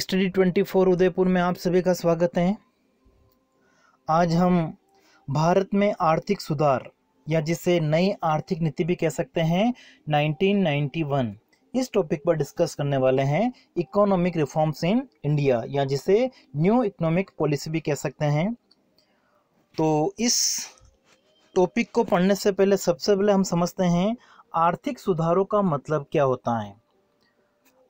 study 24 Udaipur में आप सभी का स्वागत है आज हम भारत में आर्थिक सुधार या जिसे नई आर्थिक नीति भी कह सकते हैं 1991 इस टॉपिक पर डिस्कस करने वाले हैं इकोनॉमिक रिफॉर्म्स इन इंडिया या जिसे न्यू इकोनॉमिक पॉलिसी भी कह सकते हैं तो इस टॉपिक को पढ़ने से पहले सबसे पहले हम समझते हैं आर्थिक सुधारों का मतलब क्या होता है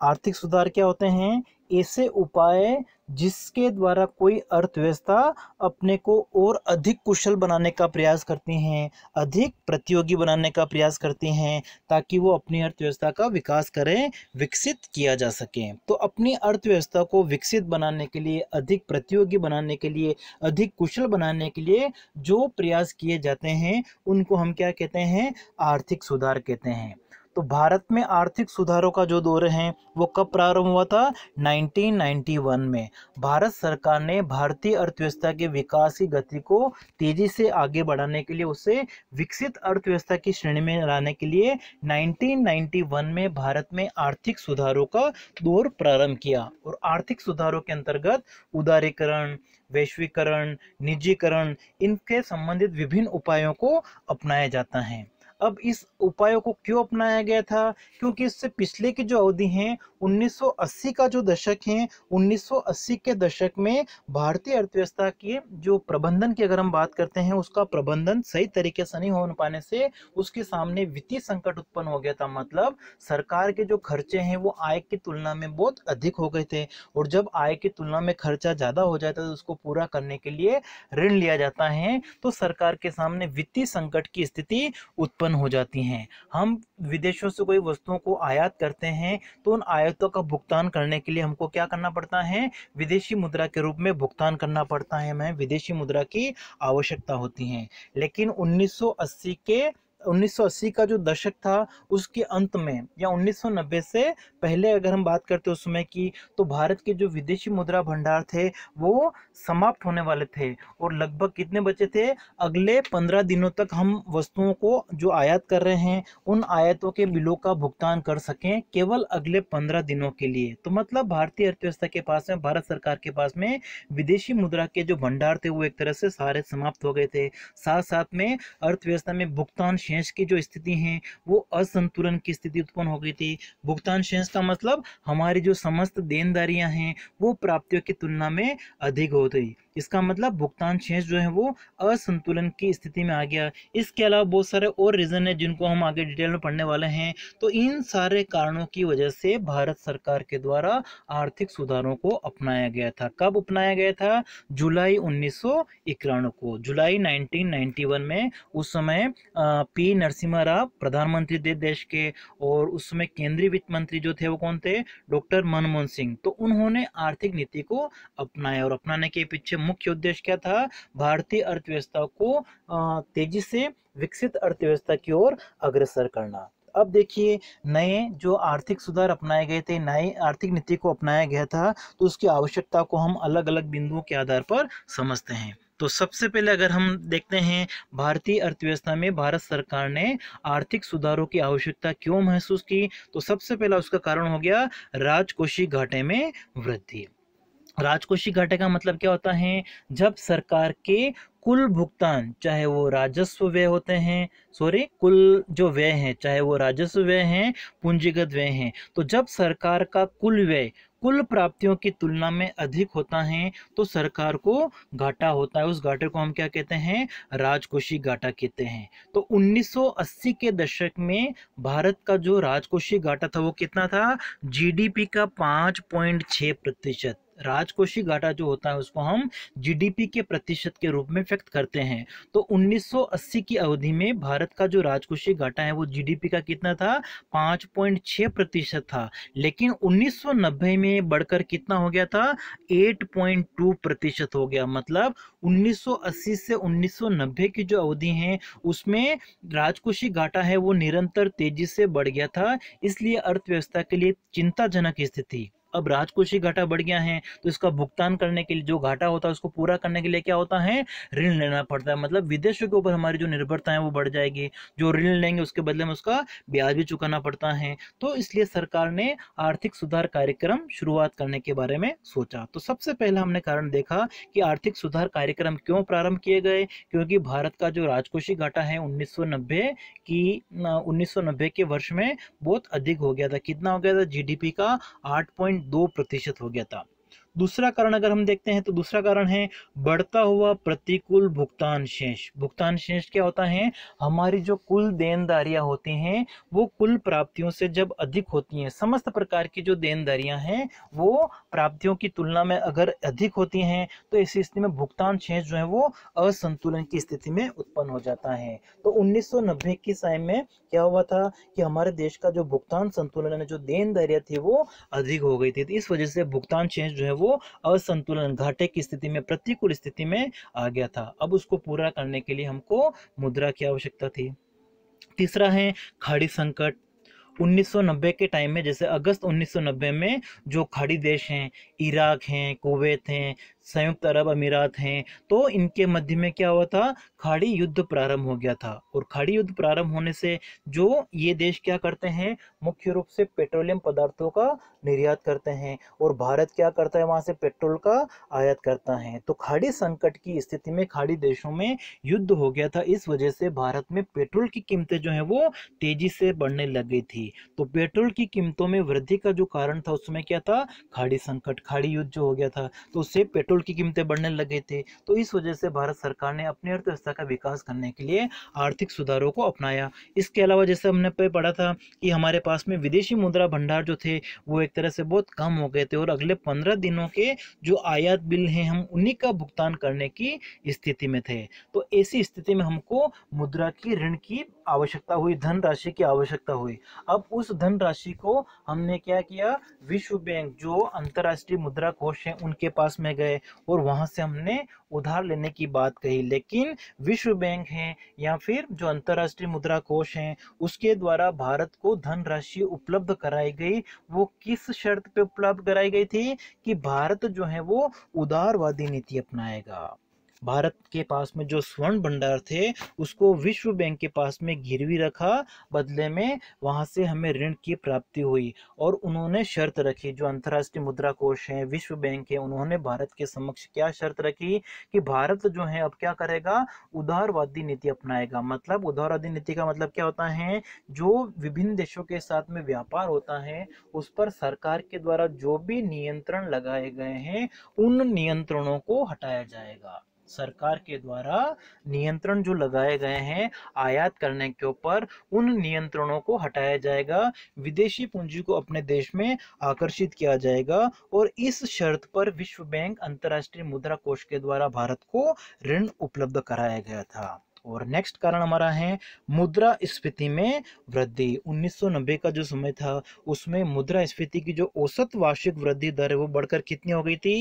आर्थिक सुधार क्या होते हैं ऐसे उपाय जिसके द्वारा कोई अर्थव्यवस्था अपने को और अधिक कुशल बनाने का प्रयास करती हैं अधिक प्रतियोगी बनाने का प्रयास करती हैं ताकि वो अपनी अर्थव्यवस्था का विकास करें विकसित किया जा सके तो अपनी अर्थव्यवस्था को विकसित बनाने के लिए अधिक प्रतियोगी बनाने के लिए अधिक कुशल बनाने के लिए जो प्रयास किए जाते हैं उनको हम क्या कहते हैं आर्थिक सुधार कहते हैं तो भारत में आर्थिक सुधारों का जो दौर है वो कब प्रारंभ हुआ था 1991 में भारत सरकार ने भारतीय अर्थव्यवस्था के विकास की गति को तेजी से आगे बढ़ाने के लिए उसे विकसित अर्थव्यवस्था की श्रेणी में लाने के लिए 1991 में भारत में आर्थिक सुधारों का दौर प्रारंभ किया और आर्थिक सुधारों के अंतर्गत उदारीकरण वैश्वीकरण निजीकरण इनके संबंधित विभिन्न उपायों को अपनाया जाता है अब इस उपायों को क्यों अपनाया गया था क्योंकि इससे पिछले की जो अवधि है 1980 का जो दशक है 1980 के दशक में भारतीय अर्थव्यवस्था के जो प्रबंधन की अगर हम बात करते हैं उसका प्रबंधन सही तरीके से नहीं हो पाने से उसके सामने वित्तीय संकट उत्पन्न हो गया था मतलब सरकार के जो खर्चे हैं वो आय की तुलना में बहुत अधिक हो गए थे और जब आय की तुलना में खर्चा ज़्यादा हो जाता है तो उसको पूरा करने के लिए ऋण लिया जाता है तो सरकार के सामने वित्तीय संकट की स्थिति उत्पन्न उत्पन्न हो जाती हैं हम विदेशों से कोई वस्तुओं को आयात करते हैं तो उन आयातों का भुगतान करने के लिए हमको क्या करना पड़ता है विदेशी मुद्रा के रूप में भुगतान करना पड़ता है हमें विदेशी मुद्रा की आवश्यकता होती है लेकिन 1980 के 1980 का जो दशक था उसके अंत में या 1990 से पहले अगर हम बात करते उस समय की तो भारत के जो विदेशी मुद्रा भंडार थे वो समाप्त होने वाले थे और लगभग कितने बचे थे अगले 15 दिनों तक हम वस्तुओं को जो आयात कर रहे हैं उन आयातों के बिलों का भुगतान कर सकें केवल अगले 15 दिनों के लिए तो मतलब भारतीय अर्थव्यवस्था के पास में भारत सरकार के पास में विदेशी मुद्रा के जो भंडार थे वो एक तरह से सारे समाप्त हो गए थे साथ साथ में अर्थव्यवस्था में भुगतान शेष की जो स्थिति है वो असंतुलन की स्थिति उत्पन्न हो गई थी भुगतान शेष का मतलब हमारी जो समस्त देनदारियां हैं वो प्राप्तियों की तुलना में अधिक हो गई इसका मतलब भुगतान शेष जो है वो असंतुलन की स्थिति में आ गया इसके अलावा बहुत सारे और रीज़न है जिनको हम आगे डिटेल में पढ़ने वाले हैं तो इन सारे कारणों की वजह से भारत सरकार के द्वारा आर्थिक सुधारों को अपनाया गया था कब अपनाया गया था जुलाई उन्नीस को जुलाई नाइनटीन में उस समय पी नरसिम्हा राव प्रधानमंत्री थे देश के और उस समय केंद्रीय वित्त मंत्री जो थे वो कौन थे डॉक्टर मनमोहन सिंह तो उन्होंने आर्थिक नीति को अपनाया और अपनाने के पीछे मुख्य उद्देश्य क्या था भारतीय अर्थव्यवस्था को तेजी से विकसित अर्थव्यवस्था की ओर अग्रसर करना अब देखिए नए जो आर्थिक सुधार अपनाए गए थे नए आर्थिक नीति को अपनाया गया था तो उसकी आवश्यकता को हम अलग अलग बिंदुओं के आधार पर समझते हैं तो सबसे पहले अगर हम देखते हैं भारतीय अर्थव्यवस्था में भारत सरकार ने आर्थिक सुधारों की आवश्यकता क्यों महसूस की तो सबसे पहला उसका कारण हो गया राजकोषीय घाटे में वृद्धि राजकोषीय घाटे का मतलब क्या होता है जब सरकार के कुल भुगतान चाहे वो राजस्व व्यय होते हैं सॉरी कुल जो व्यय हैं चाहे वो राजस्व व्यय हैं पूंजीगत व्यय हैं तो जब सरकार का कुल व्यय कुल प्राप्तियों की तुलना में अधिक होता है तो सरकार को घाटा होता है उस घाटे को हम क्या कहते हैं राजकोषीय घाटा कहते हैं तो 1980 के दशक में भारत का जो राजकोषीय घाटा था वो कितना था जीडीपी का 5.6 प्रतिशत राजकोषीय घाटा जो होता है उसको हम जीडीपी के प्रतिशत के रूप में व्यक्त करते हैं तो 1980 की अवधि में भारत का जो राजकोषीय घाटा है वो जीडीपी का कितना था 5.6 प्रतिशत था लेकिन 1990 में बढ़कर कितना हो गया था 8.2 प्रतिशत हो गया मतलब 1980 से 1990 की जो अवधि है उसमें राजकोषीय घाटा है वो निरंतर तेजी से बढ़ गया था इसलिए अर्थव्यवस्था के लिए चिंताजनक स्थिति अब राजकोषीय घाटा बढ़ गया है तो इसका भुगतान करने के लिए जो घाटा होता है उसको पूरा करने के लिए क्या होता है ऋण लेना पड़ता है मतलब विदेशों के ऊपर हमारी जो निर्भरता है वो बढ़ जाएगी जो ऋण लेंगे उसके बदले में उसका ब्याज भी चुकाना पड़ता है तो इसलिए सरकार ने आर्थिक सुधार कार्यक्रम शुरुआत करने के बारे में सोचा तो सबसे पहला हमने कारण देखा कि आर्थिक सुधार कार्यक्रम क्यों प्रारंभ किए गए क्योंकि भारत का जो राजकोषीय घाटा है उन्नीस की उन्नीस के वर्ष में बहुत अधिक हो गया था कितना हो गया था जी का आठ दो प्रतिशत हो गया था दूसरा कारण अगर हम देखते हैं तो दूसरा कारण है बढ़ता हुआ प्रतिकूल भुगतान शेष भुगतान शेष क्या होता है हमारी जो कुल देनदारियां होती हैं वो कुल प्राप्तियों से जब अधिक होती हैं समस्त प्रकार की जो देनदारियां हैं वो प्राप्तियों की तुलना में अगर अधिक होती हैं तो ऐसी स्थिति में भुगतान शेष जो है वो असंतुलन की स्थिति में उत्पन्न हो जाता है तो नब्बे की समय में क्या हुआ था कि हमारे देश का जो भुगतान संतुलन जो देनदारियां थी वो अधिक हो गई थी तो इस वजह से भुगतान शेष जो है वो असंतुलन घाटे की स्थिति में प्रतिकूल स्थिति में आ गया था अब उसको पूरा करने के लिए हमको मुद्रा की आवश्यकता थी तीसरा है खाड़ी संकट 1990 के टाइम में जैसे अगस्त 1990 में जो खाड़ी देश हैं इराक हैं कुवैत हैं संयुक्त अरब अमीरात हैं तो इनके मध्य में क्या हुआ था खाड़ी युद्ध प्रारंभ हो गया था और खाड़ी युद्ध प्रारंभ होने से जो ये देश क्या करते हैं मुख्य रूप से पेट्रोलियम पदार्थों का निर्यात करते हैं और भारत क्या करता है वहाँ से पेट्रोल का आयात करता है तो खाड़ी संकट की स्थिति में खाड़ी देशों में युद्ध हो गया था इस वजह से भारत में पेट्रोल की कीमतें जो है वो तेजी से बढ़ने लग गई थी तो पेट्रोल की कीमतों में वृद्धि का जो कारण था उसमें क्या था खाड़ी संकट खाड़ी युद्ध जो हो गया था तो उससे पेट्रोल पेट्रोल की कीमतें बढ़ने लगे थे तो इस वजह से भारत सरकार ने अपनी अर्थव्यवस्था का विकास करने के लिए आर्थिक सुधारों को अपनाया इसके अलावा जैसे हमने पे पढ़ा था कि हमारे पास में विदेशी मुद्रा भंडार जो थे वो एक तरह से बहुत कम हो गए थे और अगले पंद्रह दिनों के जो आयात बिल हैं हम उन्हीं का भुगतान करने की स्थिति में थे तो ऐसी स्थिति में हमको मुद्रा की ऋण की आवश्यकता हुई धनराशि की आवश्यकता हुई अब उस धनराशि को हमने क्या किया विश्व बैंक जो अंतर्राष्ट्रीय मुद्रा कोष है उनके पास में गए और वहाँ से हमने उधार लेने की बात कही लेकिन विश्व बैंक है या फिर जो अंतर्राष्ट्रीय मुद्रा कोष है उसके द्वारा भारत को धनराशि उपलब्ध कराई गई वो किस शर्त पे उपलब्ध कराई गई थी कि भारत जो है वो उदारवादी नीति अपनाएगा भारत के पास में जो स्वर्ण भंडार थे उसको विश्व बैंक के पास में गिरवी रखा बदले में वहाँ से हमें ऋण की प्राप्ति हुई और उन्होंने शर्त रखी जो अंतर्राष्ट्रीय मुद्रा कोष है विश्व बैंक है उन्होंने भारत के समक्ष क्या शर्त रखी कि भारत जो है अब क्या करेगा उदारवादी नीति अपनाएगा मतलब उदारवादी नीति का मतलब क्या होता है जो विभिन्न देशों के साथ में व्यापार होता है उस पर सरकार के द्वारा जो भी नियंत्रण लगाए गए हैं उन नियंत्रणों को हटाया जाएगा सरकार के द्वारा नियंत्रण जो लगाए गए हैं आयात करने के ऊपर उन नियंत्रणों को हटाया जाएगा विदेशी पूंजी को अपने देश में आकर्षित किया जाएगा और इस शर्त पर विश्व बैंक अंतर्राष्ट्रीय मुद्रा कोष के द्वारा भारत को ऋण उपलब्ध कराया गया था और नेक्स्ट कारण हमारा है मुद्रा स्फीति में वृद्धि 1990 का जो समय था उसमें मुद्रा स्फीति की जो औसत वार्षिक वृद्धि दर है वो बढ़कर कितनी हो गई थी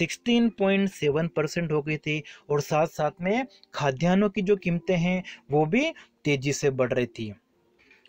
16.7 परसेंट हो गई थी और साथ साथ में खाद्यान्नों की जो कीमतें हैं वो भी तेजी से बढ़ रही थी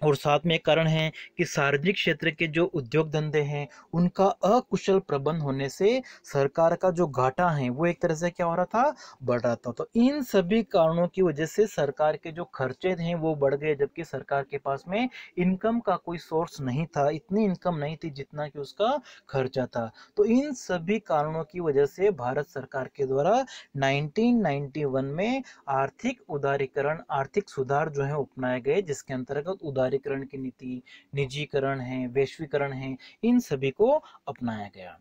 और साथ में एक कारण है कि सार्वजनिक क्षेत्र के जो उद्योग धंधे हैं उनका अकुशल प्रबंध होने से सरकार का जो घाटा है वो एक तरह से क्या हो रहा था बढ़ रहा था तो इन सभी कारणों की वजह से सरकार के जो खर्चे हैं वो बढ़ गए जबकि सरकार के पास में इनकम का कोई सोर्स नहीं था इतनी इनकम नहीं थी जितना कि उसका खर्चा था तो इन सभी कारणों की वजह से भारत सरकार के द्वारा नाइनटीन में आर्थिक उदारीकरण आर्थिक सुधार जो है अपनाए गए जिसके अंतर्गत उदारी औपचारिकरण की नीति निजीकरण है वैश्वीकरण है इन सभी को अपनाया गया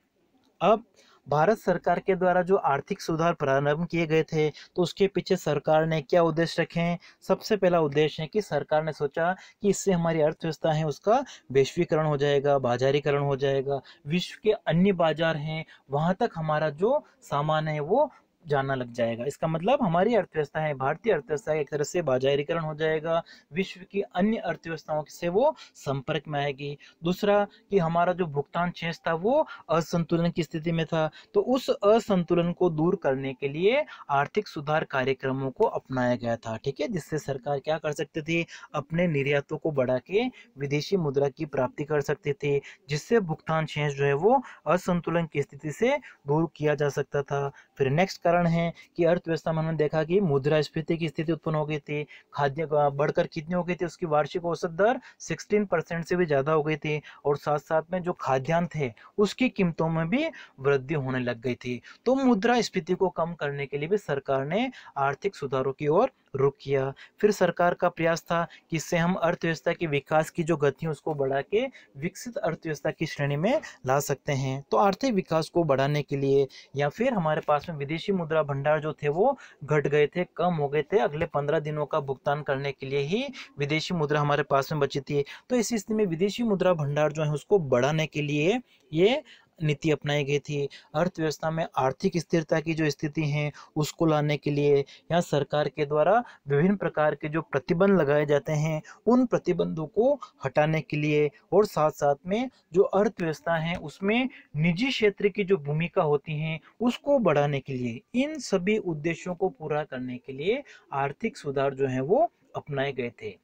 अब भारत सरकार के द्वारा जो आर्थिक सुधार प्रारंभ किए गए थे तो उसके पीछे सरकार ने क्या उद्देश्य रखे हैं सबसे पहला उद्देश्य है कि सरकार ने सोचा कि इससे हमारी अर्थव्यवस्था है उसका वैश्वीकरण हो जाएगा बाजारीकरण हो जाएगा विश्व के अन्य बाजार हैं वहाँ तक हमारा जो सामान है वो जाना लग जाएगा इसका मतलब हमारी अर्थव्यवस्था है भारतीय अर्थव्यवस्था एक तरह से बाजारीकरण हो जाएगा विश्व की अन्य अर्थव्यवस्थाओं से वो संपर्क में आएगी दूसरा कि हमारा जो भुगतान शेष था वो असंतुलन की स्थिति में था तो उस असंतुलन को दूर करने के लिए आर्थिक सुधार कार्यक्रमों को अपनाया गया था ठीक है जिससे सरकार क्या कर सकती थी अपने निर्यातों को बढ़ा के विदेशी मुद्रा की प्राप्ति कर सकती थी जिससे भुगतान शेष जो है वो असंतुलन की स्थिति से दूर किया जा सकता था फिर नेक्स्ट कारण है कि अर्थव्यवस्था में हमने देखा कि मुद्रा स्फीति की स्थिति उत्पन्न हो गई थी खाद्य बढ़कर कितनी हो गई थी उसकी वार्षिक औसत दर सिक्सटीन परसेंट से भी ज़्यादा हो गई थी और साथ साथ में जो खाद्यान्न थे उसकी कीमतों में भी वृद्धि होने लग गई थी तो मुद्रा स्फीति को कम करने के लिए भी सरकार ने आर्थिक सुधारों की ओर रुक किया फिर सरकार का प्रयास था कि इससे हम अर्थव्यवस्था के विकास की जो गति उसको बढ़ा के विकसित अर्थव्यवस्था की श्रेणी में ला सकते हैं तो आर्थिक विकास को बढ़ाने के लिए या फिर हमारे पास में विदेशी मुद्रा भंडार जो थे वो घट गए थे कम हो गए थे अगले पंद्रह दिनों का भुगतान करने के लिए ही विदेशी मुद्रा हमारे पास में बची थी तो इसी स्थिति में विदेशी मुद्रा भंडार जो है उसको बढ़ाने के लिए ये नीति अपनाई गई थी अर्थव्यवस्था में आर्थिक स्थिरता की जो स्थिति है उसको लाने के लिए यहाँ सरकार के द्वारा विभिन्न प्रकार के जो प्रतिबंध लगाए जाते हैं उन प्रतिबंधों को हटाने के लिए और साथ साथ में जो अर्थव्यवस्था है उसमें निजी क्षेत्र की जो भूमिका होती है उसको बढ़ाने के लिए इन सभी उद्देश्यों को पूरा करने के लिए आर्थिक सुधार जो है वो अपनाए गए थे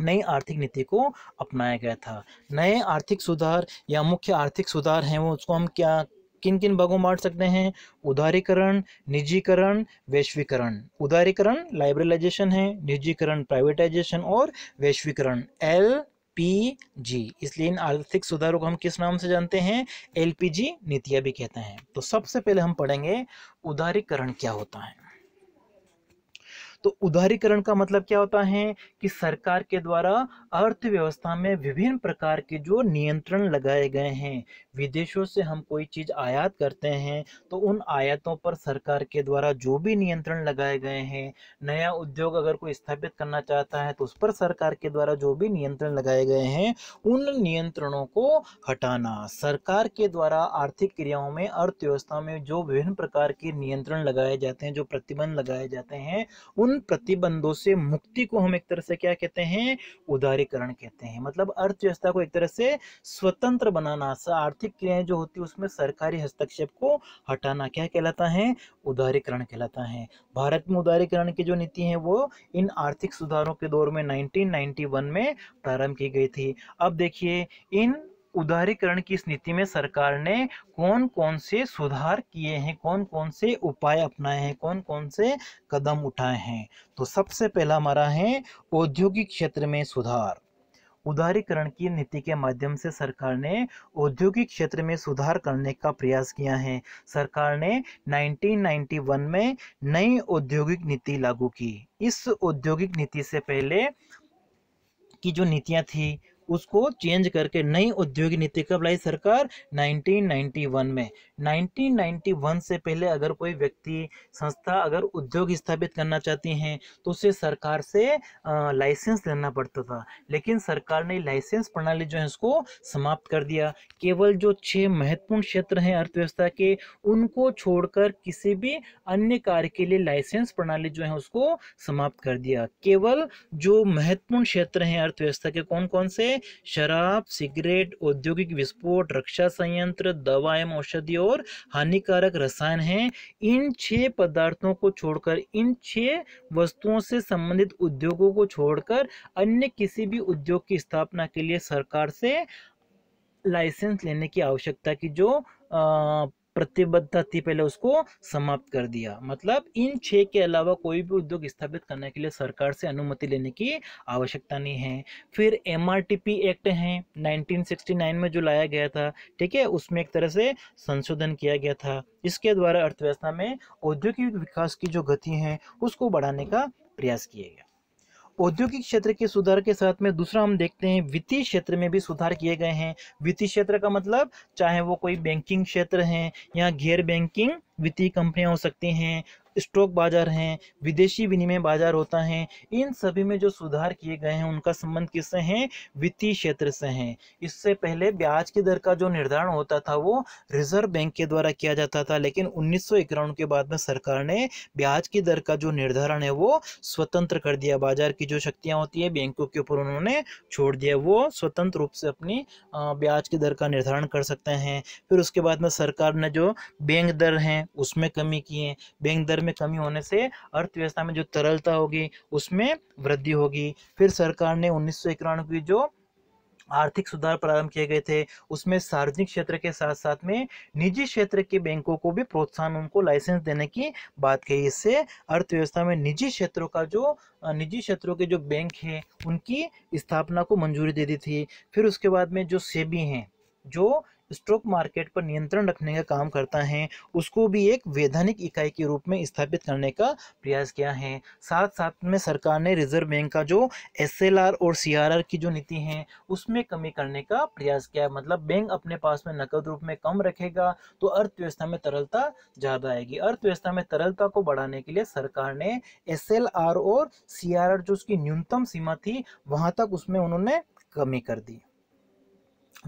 नई आर्थिक नीति को अपनाया गया था नए आर्थिक सुधार या मुख्य आर्थिक सुधार हैं वो उसको हम क्या किन किन भागों में बांट सकते हैं उदारीकरण निजीकरण वैश्वीकरण उदारीकरण लाइब्रलाइजेशन है निजीकरण प्राइवेटाइजेशन और वैश्वीकरण एल पी जी इसलिए इन आर्थिक सुधारों को हम किस नाम से जानते हैं एल पी जी नीतियाँ भी कहते हैं तो सबसे पहले हम पढ़ेंगे उदारीकरण क्या होता है तो उदारीकरण का मतलब क्या होता है कि सरकार के द्वारा अर्थव्यवस्था में विभिन्न प्रकार के जो नियंत्रण लगाए गए हैं विदेशों से हम कोई चीज़ आयात करते हैं तो उन आयातों पर सरकार के द्वारा जो भी नियंत्रण लगाए गए हैं नया उद्योग अगर कोई स्थापित करना चाहता है तो उस पर सरकार के द्वारा जो भी नियंत्रण लगाए गए हैं उन नियंत्रणों को हटाना सरकार के द्वारा आर्थिक क्रियाओं में अर्थव्यवस्था में जो विभिन्न प्रकार के नियंत्रण लगाए जाते हैं जो प्रतिबंध लगाए जाते हैं उन उन प्रतिबंधों से मुक्ति को हम एक तरह से क्या कहते हैं उदारीकरण कहते हैं मतलब अर्थव्यवस्था को एक तरह से स्वतंत्र बनाना आर्थिक क्रियाएं जो होती है उसमें सरकारी हस्तक्षेप को हटाना क्या कहलाता है उदारीकरण कहलाता है भारत में उदारीकरण की जो नीति है वो इन आर्थिक सुधारों के दौर में नाइनटीन में प्रारंभ की गई थी अब देखिए इन उदारीकरण की इस नीति में सरकार ने कौन कौन से सुधार किए हैं कौन कौन से उपाय अपनाए हैं कौन कौन से कदम उठाए हैं तो सबसे पहला हमारा है औद्योगिक क्षेत्र में सुधार उदारीकरण की नीति के माध्यम से सरकार ने औद्योगिक क्षेत्र में सुधार करने का प्रयास किया है सरकार ने 1991 में नई औद्योगिक नीति लागू की इस औद्योगिक नीति से पहले की जो नीतियाँ थी उसको चेंज करके नई औद्योगिक नीति कब लाई सरकार 1991 में 1991 से पहले अगर कोई व्यक्ति संस्था अगर उद्योग स्थापित करना चाहती हैं तो उसे सरकार से लाइसेंस लेना पड़ता था लेकिन सरकार ने लाइसेंस प्रणाली जो है उसको समाप्त कर दिया केवल जो छः महत्वपूर्ण क्षेत्र हैं अर्थव्यवस्था के उनको छोड़कर किसी भी अन्य कार्य के लिए लाइसेंस प्रणाली जो है उसको समाप्त कर दिया केवल जो महत्वपूर्ण क्षेत्र हैं अर्थव्यवस्था के कौन कौन से में शराब सिगरेट औद्योगिक विस्फोट रक्षा संयंत्र दवा एवं औषधि और हानिकारक रसायन हैं इन छह पदार्थों को छोड़कर इन छह वस्तुओं से संबंधित उद्योगों को छोड़कर अन्य किसी भी उद्योग की स्थापना के लिए सरकार से लाइसेंस लेने की आवश्यकता की जो आ, प्रतिबद्धता थी पहले उसको समाप्त कर दिया मतलब इन छः के अलावा कोई भी उद्योग स्थापित करने के लिए सरकार से अनुमति लेने की आवश्यकता नहीं है फिर एम एक्ट है 1969 में जो लाया गया था ठीक है उसमें एक तरह से संशोधन किया गया था इसके द्वारा अर्थव्यवस्था में औद्योगिक विकास की जो गति है उसको बढ़ाने का प्रयास किया गया औद्योगिक क्षेत्र के सुधार के साथ में दूसरा हम देखते हैं वित्तीय क्षेत्र में भी सुधार किए गए हैं वित्तीय क्षेत्र का मतलब चाहे वो कोई बैंकिंग क्षेत्र है या गैर बैंकिंग वित्तीय कंपनियां हो सकती हैं स्टॉक बाजार हैं विदेशी विनिमय बाजार होता है इन सभी में जो सुधार किए गए हैं उनका संबंध किससे है वित्तीय क्षेत्र से है इससे पहले ब्याज की दर का जो निर्धारण होता था वो रिजर्व बैंक के द्वारा किया जाता था लेकिन उन्नीस के बाद में सरकार ने ब्याज की दर का जो निर्धारण है वो स्वतंत्र कर दिया बाजार की जो शक्तियाँ होती है बैंकों के ऊपर उन्होंने छोड़ दिया वो स्वतंत्र रूप से अपनी ब्याज की दर का निर्धारण कर सकते हैं फिर उसके बाद में सरकार ने जो बैंक दर हैं उसमें कमी की है बैंक दर तरल में कमी होने से अर्थव्यवस्था में जो तरलता होगी उसमें वृद्धि होगी फिर सरकार ने उन्नीस की जो आर्थिक सुधार प्रारंभ किए गए थे उसमें सार्वजनिक क्षेत्र के साथ साथ में निजी क्षेत्र के बैंकों को भी प्रोत्साहन उनको लाइसेंस देने की बात कही इससे अर्थव्यवस्था में निजी क्षेत्रों का जो निजी क्षेत्रों के जो बैंक हैं उनकी स्थापना को मंजूरी दे दी थी फिर उसके बाद में जो सेबी हैं जो स्टॉक मार्केट पर नियंत्रण रखने का काम करता है उसको भी एक वैधानिक इकाई के रूप में स्थापित करने का प्रयास किया है साथ साथ में सरकार ने रिजर्व बैंक का जो एस और सी की जो नीति है उसमें कमी करने का प्रयास किया है मतलब बैंक अपने पास में नकद रूप में कम रखेगा तो अर्थव्यवस्था में तरलता ज़्यादा आएगी अर्थव्यवस्था में तरलता को बढ़ाने के लिए सरकार ने एस और सी जो उसकी न्यूनतम सीमा थी वहाँ तक उसमें उन्होंने कमी कर दी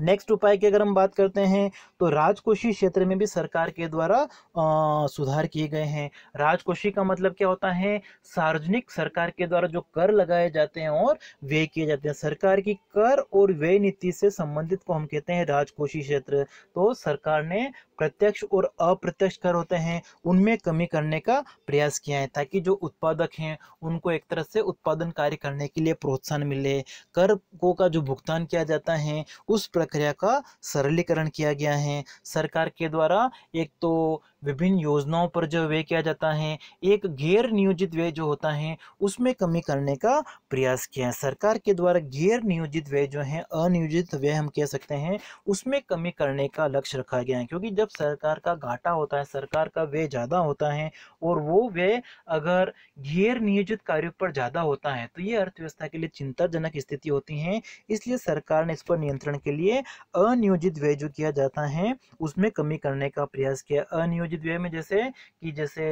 नेक्स्ट उपाय की अगर हम बात करते हैं तो राजकोषीय क्षेत्र में भी सरकार के द्वारा आ, सुधार किए गए हैं राजकोषीय का मतलब क्या होता है सार्वजनिक सरकार के द्वारा जो कर लगाए जाते हैं और व्यय किए जाते हैं सरकार की कर और व्यय नीति से संबंधित को हम कहते हैं राजकोषीय क्षेत्र तो सरकार ने प्रत्यक्ष और अप्रत्यक्ष कर होते हैं उनमें कमी करने का प्रयास किया है ताकि जो उत्पादक हैं उनको एक तरह से उत्पादन कार्य करने के लिए प्रोत्साहन मिले कर को का जो भुगतान किया जाता है उस प्रक्रिया का सरलीकरण किया गया है सरकार के द्वारा एक तो विभिन्न योजनाओं पर जो व्यय किया जाता है एक गैर नियोजित व्यय जो होता है उसमें कमी करने का प्रयास किया है सरकार के द्वारा गैर नियोजित व्यय जो है अनियोजित व्यय हम कह सकते हैं उसमें कमी करने का लक्ष्य रखा गया है क्योंकि जब सरकार का घाटा होता है सरकार का व्यय ज़्यादा होता है और वो व्यय अगर गैर नियोजित कार्यों पर ज़्यादा होता है तो ये अर्थव्यवस्था के लिए चिंताजनक स्थिति होती है इसलिए सरकार ने इस पर नियंत्रण के लिए अनियोजित व्यय जो किया जाता है उसमें कमी करने का प्रयास किया अनियोजित विद्युत तो में जैसे कि जैसे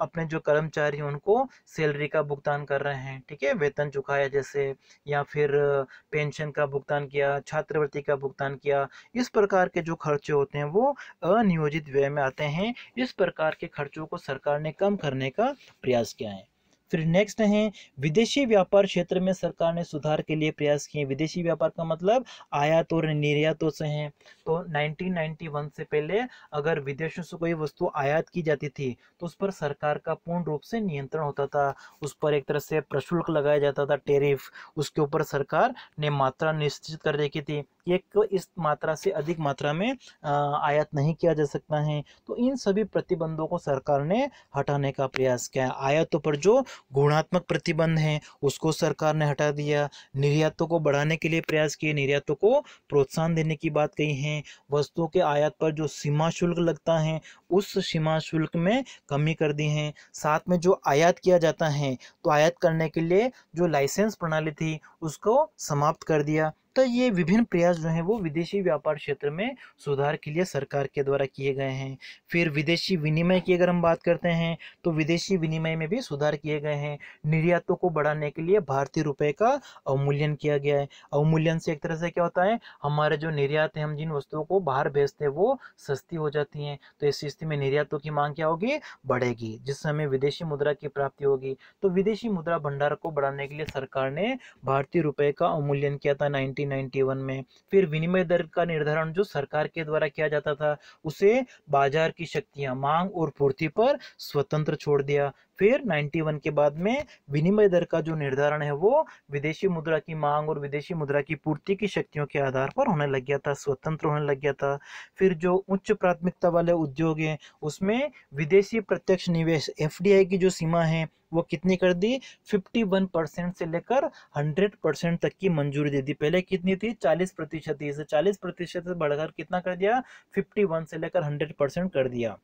अपने जो कर्मचारी उनको सैलरी का भुगतान कर रहे हैं ठीक है वेतन चुकाया जैसे या फिर पेंशन का भुगतान किया छात्रवृत्ति का भुगतान किया इस प्रकार के जो खर्चे होते हैं वो अनियोजित व्यय में आते हैं इस प्रकार के खर्चों को सरकार ने कम करने का प्रयास किया है फिर नेक्स्ट है विदेशी व्यापार क्षेत्र में सरकार ने सुधार के लिए प्रयास किए विदेशी व्यापार का मतलब आयात और निर्यातों से हैं तो 1991 से पहले अगर विदेशों से कोई वस्तु आयात की जाती थी तो उस पर सरकार का पूर्ण रूप से नियंत्रण होता था उस पर एक तरह से प्रशुल्क लगाया जाता था टेरिफ उसके ऊपर सरकार ने मात्रा निश्चित कर रखी थी एक इस मात्रा से अधिक मात्रा में आयात नहीं किया जा सकता है तो इन सभी प्रतिबंधों को सरकार ने हटाने का प्रयास किया आयातों पर जो गुणात्मक प्रतिबंध हैं उसको सरकार ने हटा दिया निर्यातों को बढ़ाने के लिए प्रयास किए निर्यातों को प्रोत्साहन देने की बात कही है वस्तुओं के आयात पर जो सीमा शुल्क लगता है उस सीमा शुल्क में कमी कर दी है साथ में जो आयात किया जाता है तो आयात करने के लिए जो लाइसेंस प्रणाली थी उसको समाप्त कर दिया तो ये विभिन्न प्रयास जो हैं वो विदेशी व्यापार क्षेत्र में सुधार के लिए सरकार के द्वारा किए गए हैं फिर विदेशी विनिमय की अगर हम बात करते हैं तो विदेशी विनिमय में भी सुधार किए गए हैं निर्यातों को बढ़ाने के लिए भारतीय रुपये का अवमूल्यन किया गया है अवमूल्यन से एक तरह से क्या होता है हमारे जो निर्यात है हम जिन वस्तुओं को बाहर भेजते हैं वो सस्ती हो जाती हैं तो इस स्थिति में निर्यातों की मांग क्या होगी बढ़ेगी जिससे हमें विदेशी मुद्रा की प्राप्ति होगी तो विदेशी मुद्रा भंडार को बढ़ाने के लिए सरकार ने भारतीय रुपये का अवमूल्यन किया था नाइनटीन 1991 में फिर विनिमय दर का निर्धारण जो सरकार के द्वारा किया जाता था उसे बाजार की शक्तियां मांग और पूर्ति पर स्वतंत्र छोड़ दिया फिर 91 के बाद में विनिमय दर का जो निर्धारण है वो विदेशी मुद्रा की मांग और विदेशी मुद्रा की पूर्ति की शक्तियों के आधार पर होने लग गया था स्वतंत्र होने लग गया था फिर जो उच्च प्राथमिकता वाले उद्योग हैं उसमें विदेशी प्रत्यक्ष निवेश एफ की जो सीमा है वो कितनी कर दी 51 परसेंट से लेकर 100 परसेंट तक की मंजूरी दे दी पहले कितनी थी 40 प्रतिशत थी इसे 40 प्रतिशत से बढ़कर कितना कर दिया 51 से लेकर 100 परसेंट कर दिया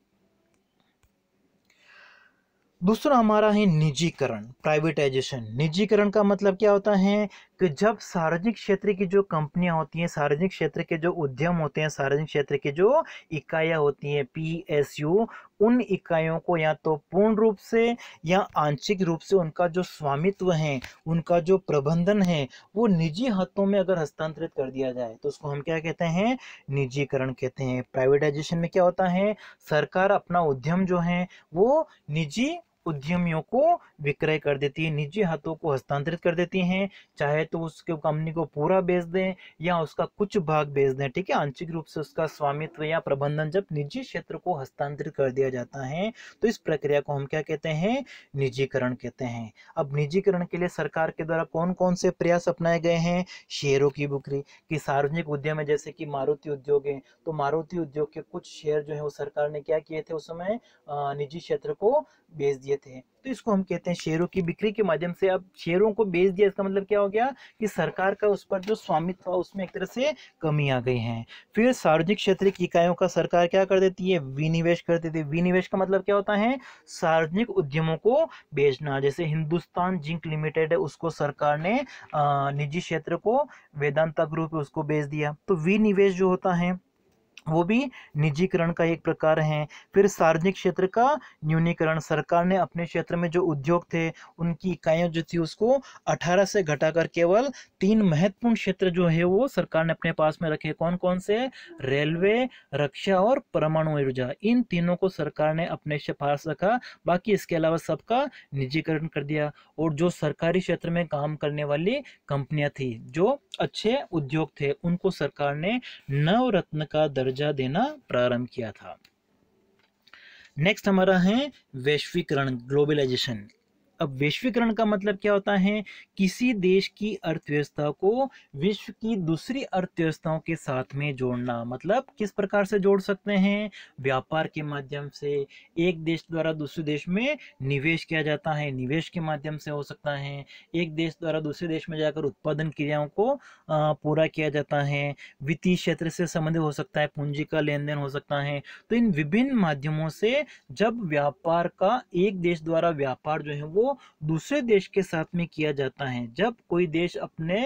दूसरा हमारा है निजीकरण प्राइवेटाइजेशन निजीकरण का मतलब क्या होता है कि जब सार्वजनिक क्षेत्र की जो कंपनियां होती हैं सार्वजनिक क्षेत्र के जो उद्यम होते हैं सार्वजनिक क्षेत्र के जो इकाइयां होती हैं पी एस यू उन इकाइयों को या तो पूर्ण रूप से या आंशिक रूप से उनका जो स्वामित्व है उनका जो प्रबंधन है वो निजी हाथों में अगर हस्तांतरित कर दिया जाए तो उसको हम क्या कहते हैं निजीकरण कहते हैं प्राइवेटाइजेशन में क्या होता है सरकार अपना उद्यम जो है वो निजी उद्यमियों को विक्रय कर देती है निजी हाथों को हस्तांतरित कर देती हैं चाहे तो उसके कंपनी को पूरा बेच दें या उसका कुछ भाग बेच दें ठीक है आंशिक रूप से उसका स्वामित्व या प्रबंधन जब निजी क्षेत्र को हस्तांतरित कर दिया जाता है तो इस प्रक्रिया को हम क्या कहते हैं निजीकरण कहते हैं अब निजीकरण के लिए सरकार के द्वारा कौन कौन से प्रयास अपनाए गए हैं शेयरों की बिक्री की सार्वजनिक उद्यम है जैसे कि मारुति उद्योग है तो मारुति उद्योग के कुछ शेयर जो है वो सरकार ने क्या किए थे उस समय निजी क्षेत्र को बेच दिया दिए थे तो इसको हम कहते हैं शेयरों की बिक्री के माध्यम से अब शेयरों को बेच दिया इसका मतलब क्या हो गया कि सरकार का उस पर जो स्वामित्व उसमें एक तरह से कमी आ गई है फिर सार्वजनिक क्षेत्र की इकाइयों का सरकार क्या कर देती है विनिवेश कर देती है विनिवेश का मतलब क्या होता है सार्वजनिक उद्यमों को बेचना जैसे हिंदुस्तान जिंक लिमिटेड है उसको सरकार ने निजी क्षेत्र को वेदांता ग्रुप उसको बेच दिया तो विनिवेश जो होता है वो भी निजीकरण का एक प्रकार है फिर सार्वजनिक क्षेत्र का न्यूनीकरण सरकार ने अपने क्षेत्र में जो उद्योग थे उनकी इकाइयों जो थी उसको 18 से घटाकर केवल तीन महत्वपूर्ण क्षेत्र जो है वो सरकार ने अपने पास में रखे कौन कौन से रेलवे रक्षा और परमाणु ऊर्जा इन तीनों को सरकार ने अपने पास रखा बाकी इसके अलावा सबका निजीकरण कर दिया और जो सरकारी क्षेत्र में काम करने वाली कंपनियाँ थी जो अच्छे उद्योग थे उनको सरकार ने नवरत्न का दर्ज दर्जा देना प्रारंभ किया था नेक्स्ट हमारा है वैश्वीकरण ग्लोबलाइजेशन अब वैश्वीकरण का मतलब क्या होता है किसी देश की अर्थव्यवस्था को विश्व की दूसरी अर्थव्यवस्थाओं के साथ में जोड़ना मतलब किस प्रकार से जोड़ सकते हैं व्यापार के माध्यम से एक देश द्वारा दूसरे देश में निवेश किया जाता है निवेश के माध्यम से हो सकता है एक देश द्वारा दूसरे देश में जाकर उत्पादन क्रियाओं को पूरा किया जाता है वित्तीय क्षेत्र से संबंधित हो सकता है पूंजी का लेन देन हो सकता है तो इन विभिन्न माध्यमों से जब व्यापार का एक देश द्वारा व्यापार जो है वो दूसरे देश के साथ में किया जाता है जब कोई देश अपने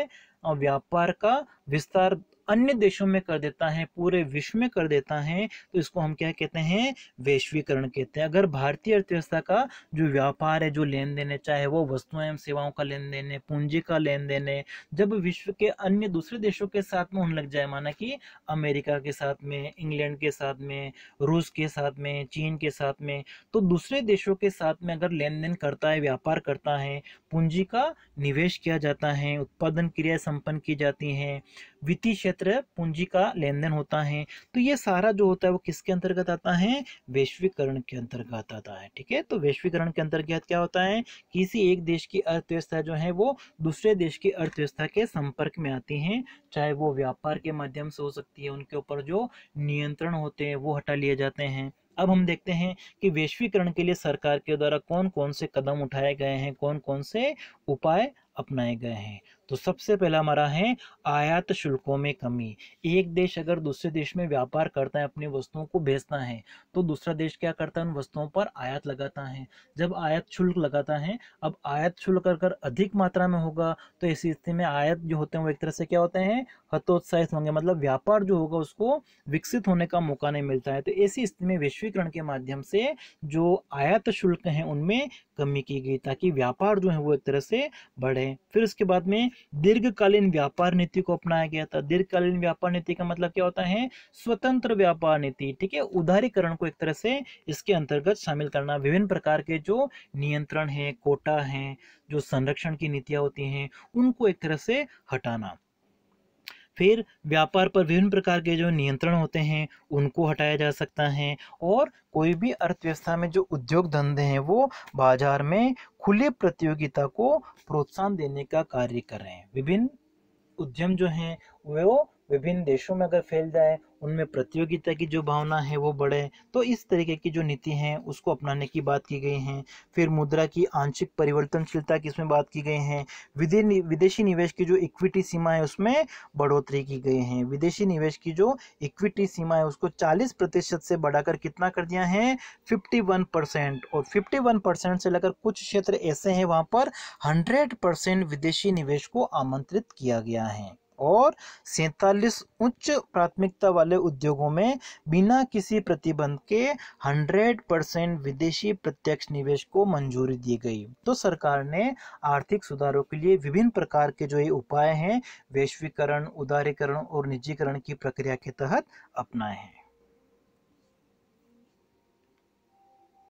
व्यापार का विस्तार अन्य देशों में कर देता है पूरे विश्व में कर देता है तो इसको हम क्या कहते हैं वैश्वीकरण कहते हैं अगर भारतीय अर्थव्यवस्था का जो व्यापार है जो लेन देन है चाहे वो वस्तुएं एवं सेवाओं का लेन देन है पूंजी का लेन देन है जब विश्व के अन्य दूसरे देशों के साथ में होने लग जाए माना कि अमेरिका के साथ में इंग्लैंड के साथ में रूस के साथ में चीन के साथ में तो दूसरे देशों के साथ में अगर लेन देन करता है व्यापार करता है पूंजी का निवेश किया जाता है उत्पादन क्रिया संपन्न की जाती है वित्तीय क्षेत्र क्षेत्र पूंजी का लेन देन होता है तो ये सारा जो होता है वो किसके अंतर्गत आता है वैश्वीकरण के अंतर्गत आता है ठीक है तो वैश्वीकरण के अंतर्गत क्या होता है किसी एक देश की अर्थव्यवस्था जो है वो दूसरे देश की अर्थव्यवस्था के संपर्क में आती है चाहे वो व्यापार के माध्यम से हो सकती है उनके ऊपर जो नियंत्रण होते हैं वो हटा लिए जाते हैं अब हम देखते हैं कि वैश्वीकरण के लिए सरकार के द्वारा कौन कौन से कदम उठाए गए हैं कौन कौन से उपाय अपनाए गए हैं तो सबसे पहला हमारा है आयात शुल्कों में कमी एक देश अगर दूसरे देश में व्यापार करता है अपनी वस्तुओं को भेजता है तो दूसरा देश क्या करता है उन वस्तुओं पर आयात लगाता है जब आयात शुल्क लगाता है अब आयात शुल्क अगर अधिक मात्रा में होगा तो ऐसी स्थिति में आयात जो होते हैं वो एक तरह से क्या होते हैं हतोत्साहित होंगे मतलब व्यापार जो होगा उसको विकसित होने का मौका नहीं मिलता है तो ऐसी स्थिति में वैश्वीकरण के माध्यम से जो आयात शुल्क हैं उनमें कमी की गई ताकि व्यापार जो है वो एक तरह से बढ़े फिर उसके बाद में दीर्घकालीन व्यापार नीति को अपनाया गया था दीर्घकालीन व्यापार नीति का मतलब क्या होता है स्वतंत्र व्यापार नीति ठीक है उदारीकरण को एक तरह से इसके अंतर्गत शामिल करना विभिन्न प्रकार के जो नियंत्रण है कोटा है जो संरक्षण की नीतियां होती हैं उनको एक तरह से हटाना फिर व्यापार पर विभिन्न प्रकार के जो नियंत्रण होते हैं उनको हटाया जा सकता है और कोई भी अर्थव्यवस्था में जो उद्योग धंधे हैं वो बाजार में खुले प्रतियोगिता को प्रोत्साहन देने का कार्य कर रहे हैं विभिन्न उद्यम जो हैं वो विभिन्न देशों में अगर फैल जाए उनमें प्रतियोगिता की जो भावना है वो बढ़े तो इस तरीके की जो नीति है उसको अपनाने की बात की गई है फिर मुद्रा की आंशिक परिवर्तनशीलता की इसमें बात की गई है विदेशी निवेश की जो इक्विटी सीमा है उसमें बढ़ोतरी की गई है विदेशी निवेश की जो इक्विटी सीमा है उसको चालीस प्रतिशत से बढ़ाकर कितना कर दिया है फिफ्टी वन परसेंट और फिफ्टी वन परसेंट से लेकर कुछ क्षेत्र ऐसे हैं वहाँ पर हंड्रेड परसेंट विदेशी निवेश को आमंत्रित किया गया है और सैंतालीस उच्च प्राथमिकता वाले उद्योगों में बिना किसी प्रतिबंध के 100 परसेंट विदेशी प्रत्यक्ष निवेश को मंजूरी दी गई तो सरकार ने आर्थिक सुधारों के लिए विभिन्न प्रकार के जो ये उपाय हैं वैश्वीकरण उदारीकरण और निजीकरण की प्रक्रिया के तहत अपनाए हैं